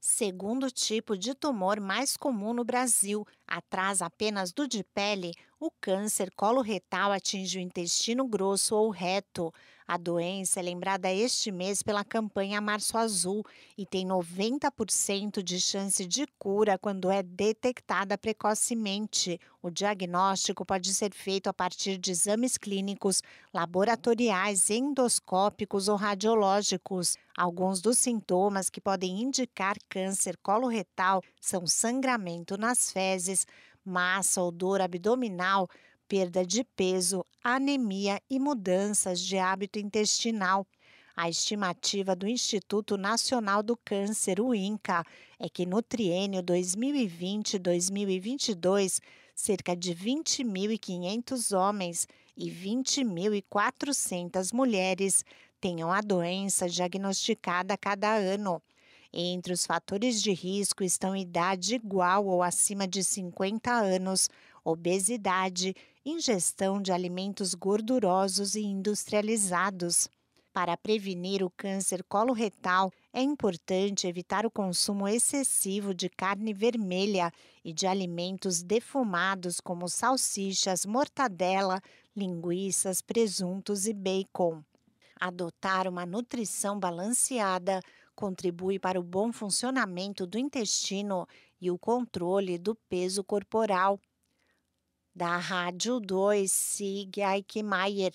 segundo tipo de tumor mais comum no Brasil, atrás apenas do de pele, o câncer coloretal atinge o intestino grosso ou reto. A doença é lembrada este mês pela campanha Março Azul e tem 90% de chance de cura quando é detectada precocemente. O diagnóstico pode ser feito a partir de exames clínicos, laboratoriais, endoscópicos ou radiológicos. Alguns dos sintomas que podem indicar câncer coloretal são sangramento nas fezes, massa ou dor abdominal, perda de peso, anemia e mudanças de hábito intestinal. A estimativa do Instituto Nacional do Câncer, o INCA, é que no triênio 2020-2022, cerca de 20.500 homens e 20.400 mulheres tenham a doença diagnosticada cada ano. Entre os fatores de risco estão idade igual ou acima de 50 anos, obesidade, ingestão de alimentos gordurosos e industrializados. Para prevenir o câncer coloretal, é importante evitar o consumo excessivo de carne vermelha e de alimentos defumados como salsichas, mortadela, linguiças, presuntos e bacon. Adotar uma nutrição balanceada contribui para o bom funcionamento do intestino e o controle do peso corporal. Da Rádio 2, Sig Eichmeier.